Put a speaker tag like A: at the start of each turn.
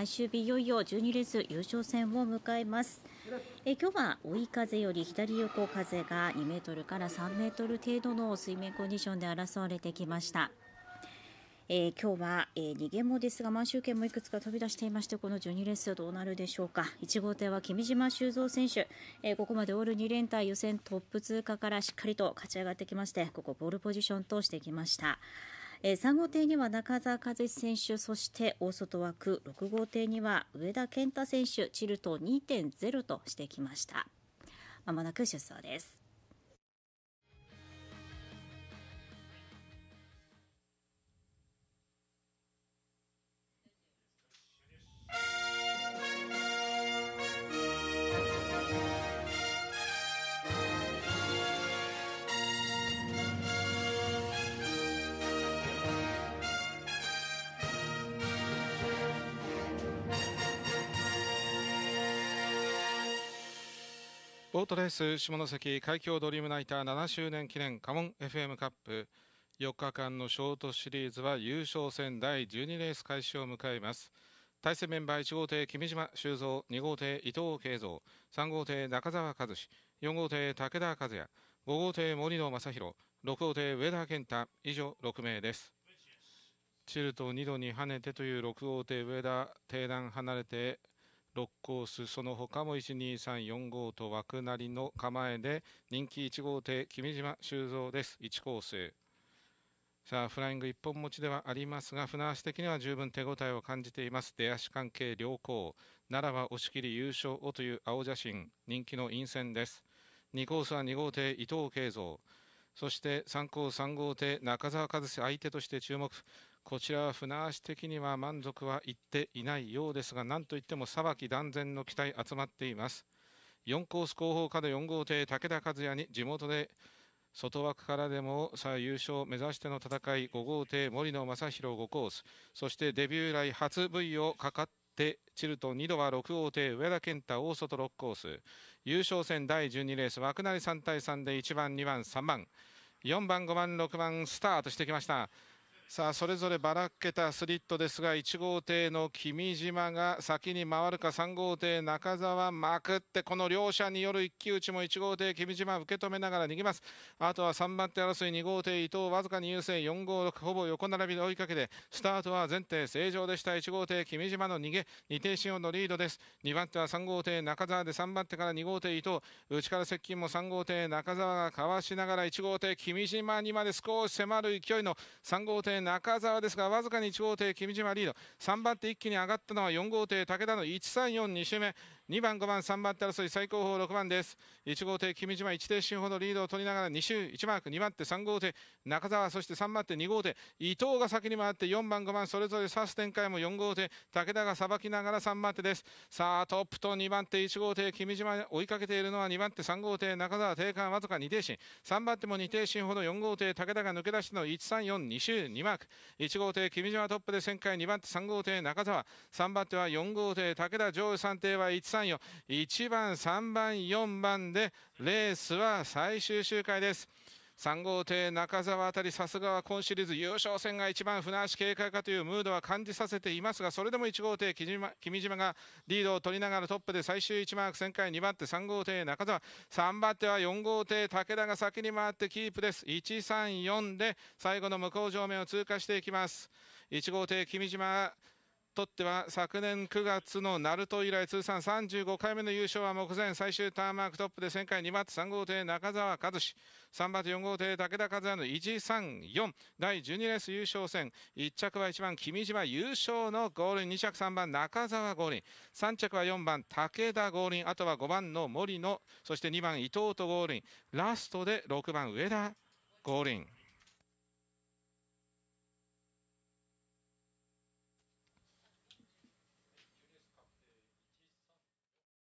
A: 最終日いよいよ12レース優勝戦を迎えますえ今
B: 日は追い風より左横風が2メートルから3メートル程度の水面コンディションで争われてきましたえー、今日は、えー、逃げもですが満州圏もいくつか飛び出していましてこの12レースどうなるでしょうか1号艇は君島修造選手、えー、ここまでオール2連隊予選トップ通過からしっかりと勝ち上がってきましてここボールポジションとしてきました。えー、3号艇には中澤和志選手そして大外枠6号艇には上田健太選手チルト2.0としてきましたまもなく出走です
A: オートレース下関海峡ドリームナイター7周年記念カモン FM カップ4日間のショートシリーズは優勝戦第12レース開始を迎えます対戦メンバー1号艇君島修造2号艇伊藤慶三3号艇中澤和志4号艇武田和也5号艇森野正弘6号艇上田健太以上6名ですチルト2度に跳ねてという6号艇上田定段離れて6コースその他も12345と枠なりの構えで人気1号艇君島修造です1コースさあフライング一本持ちではありますが船足的には十分手応えを感じています出足関係良好ならば押し切り優勝をという青写真人気の陰線です2コースは2号艇伊藤慶三そして3コース3号艇中澤和志相手として注目こちら船足的には満足はいっていないようですが何といってもさばき断然の期待集まっています4コース後方か4号艇武田和也に地元で外枠からでもさあ優勝を目指しての戦い5号艇森野正弘5コースそしてデビュー以来初 V をかかってチルト2度は6号艇上田健太大外6コース優勝戦第12レース枠成3対3で1番2番3番4番5番6番スタートしてきましたさあそれぞればらけたスリットですが1号艇の君島が先に回るか3号艇中澤まくってこの両者による一騎打ちも1号艇君島受け止めながら逃げますあとは3番手争い2号艇伊藤わずかに優勢4号6ほぼ横並びで追いかけてスタートは前艇正常でした1号艇君島の逃げ2艇新音のリードです2番手は3号艇中澤で3番手から2号艇伊藤内から接近も3号艇中澤がかわしながら1号艇君島にまで少し迫る勢いの3号艇中澤ですがわずかに1号艇君島リード3番手一気に上がったのは4号艇武田の134 2周目2番5番3番手争い最高峰6番です1号艇君島1艇進歩のリードを取りながら2周1マーク2番手3号艇中澤そして3番手2号艇伊藤が先に回って4番5番それぞれ差す展開も4号艇武田がさばきながら3番手ですさあトップと2番手1号艇君島追いかけているのは2番手3号艇中澤定間わずか2艇進3番手も2艇進歩の4号艇武田が抜け出しての1342周2マーク1号艇君島トップで旋回2番手3号艇中澤3番手は4号艇武田上位3艇は13んよ。1番、3番、4番で、レースは最終周回です。3号艇中澤あたりさすがは今シリーズ優勝戦が一番船足警戒かというムードは感じさせていますがそれでも1号艇君島がリードを取りながらトップで最終1マーク旋回2番手3号艇中澤3番手は4号艇武田が先に回ってキープです134で最後の向こう上面を通過していきます1号艇君島とっては昨年9月の鳴門以来通算35回目の優勝は目前最終ターンマークトップで前回2番手3号艇中澤和志3番手4号艇武田和也の134第12レース優勝戦1着は1番君島優勝のゴール2着3番中澤ゴーイン3着は4番武田ゴーインあとは5番の森野そして2番伊藤とゴーインラストで6番上田ゴールイン